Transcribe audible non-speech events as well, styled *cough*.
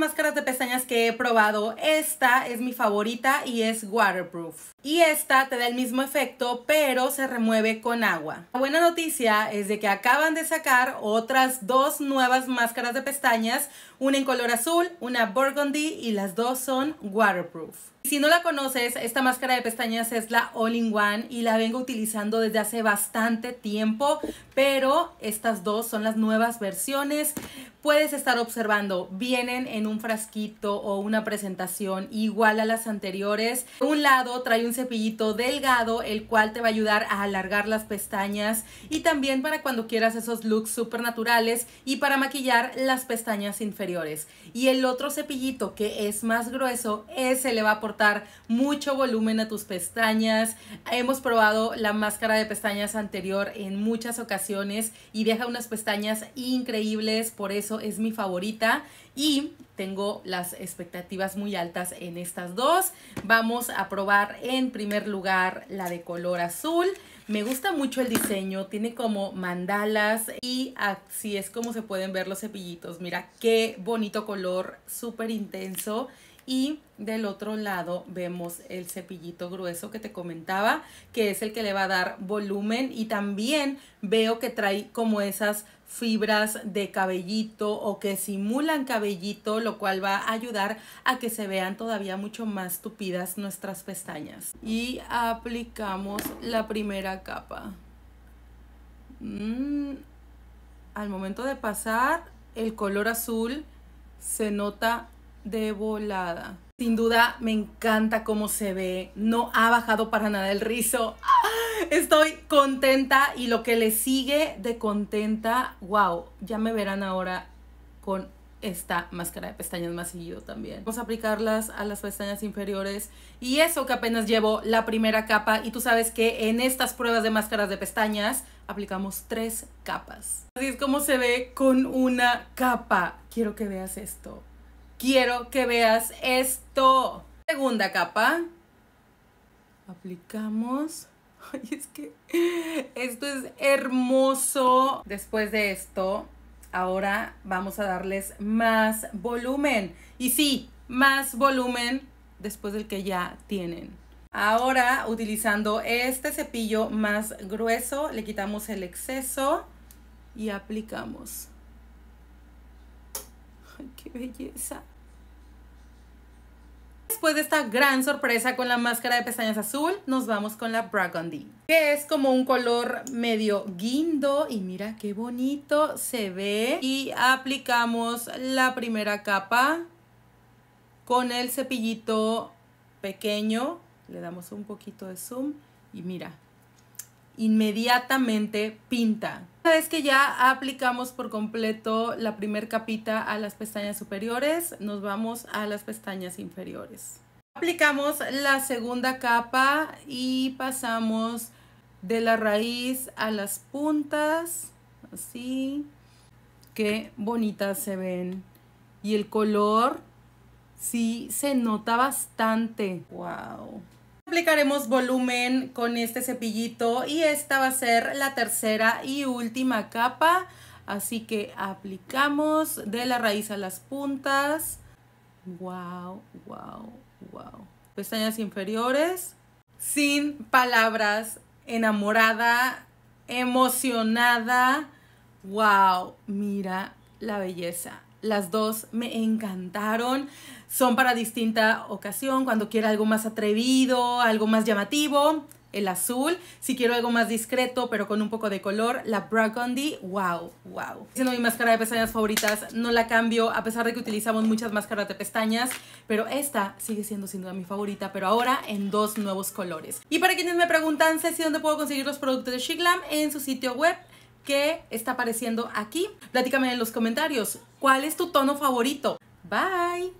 máscaras de pestañas que he probado, esta es mi favorita y es waterproof. Y esta te da el mismo efecto, pero se remueve con agua. La buena noticia es de que acaban de sacar otras dos nuevas máscaras de pestañas, una en color azul, una burgundy y las dos son waterproof. Si no la conoces, esta máscara de pestañas es la All in One y la vengo utilizando desde hace bastante tiempo, pero estas dos son las nuevas versiones puedes estar observando. Vienen en un frasquito o una presentación igual a las anteriores. Un lado trae un cepillito delgado, el cual te va a ayudar a alargar las pestañas y también para cuando quieras esos looks super naturales y para maquillar las pestañas inferiores. Y el otro cepillito que es más grueso, ese le va a aportar mucho volumen a tus pestañas. Hemos probado la máscara de pestañas anterior en muchas ocasiones y deja unas pestañas increíbles, por eso es mi favorita y tengo las expectativas muy altas en estas dos. Vamos a probar en primer lugar la de color azul. Me gusta mucho el diseño, tiene como mandalas y así es como se pueden ver los cepillitos. Mira qué bonito color, súper intenso. Y del otro lado vemos el cepillito grueso que te comentaba, que es el que le va a dar volumen. Y también veo que trae como esas fibras de cabellito o que simulan cabellito, lo cual va a ayudar a que se vean todavía mucho más tupidas nuestras pestañas. Y aplicamos la primera capa. Mm, al momento de pasar, el color azul se nota de volada. Sin duda me encanta cómo se ve. No ha bajado para nada el rizo. *laughs* Estoy contenta y lo que le sigue de contenta, wow, ya me verán ahora con esta máscara de pestañas más seguido también. Vamos a aplicarlas a las pestañas inferiores y eso que apenas llevo la primera capa y tú sabes que en estas pruebas de máscaras de pestañas aplicamos tres capas. Así es como se ve con una capa. Quiero que veas esto. Quiero que veas esto. Segunda capa. Aplicamos *laughs* Ay, es que esto es hermoso. Después de esto, ahora vamos a darles más volumen. Y sí, más volumen después del que ya tienen. Ahora, utilizando este cepillo más grueso, le quitamos el exceso y aplicamos. qué belleza! después de esta gran sorpresa con la máscara de pestañas azul, nos vamos con la Burgundy, que es como un color medio guindo y mira qué bonito se ve. Y aplicamos la primera capa con el cepillito pequeño, le damos un poquito de zoom y mira, inmediatamente pinta. Una vez que ya aplicamos por completo la primer capita a las pestañas superiores, nos vamos a las pestañas inferiores. Aplicamos la segunda capa y pasamos de la raíz a las puntas, así. Qué bonitas se ven. Y el color sí se nota bastante. ¡Wow! aplicaremos volumen con este cepillito y esta va a ser la tercera y última capa. Así que aplicamos de la raíz a las puntas. Wow, wow, wow. Pestañas inferiores. Sin palabras, enamorada, emocionada. Wow, mira, la belleza. Las dos me encantaron. Son para distinta ocasión, cuando quiero algo más atrevido, algo más llamativo, el azul. Si quiero algo más discreto, pero con un poco de color, la Burgundy, wow, wow. Siendo mi máscara de pestañas favoritas, no la cambio, a pesar de que utilizamos muchas máscaras de pestañas, pero esta sigue siendo sin duda mi favorita, pero ahora en dos nuevos colores. Y para quienes me preguntan, sé si dónde puedo conseguir los productos de Shiglam, en su sitio web qué está apareciendo aquí. Platícame en los comentarios cuál es tu tono favorito. Bye.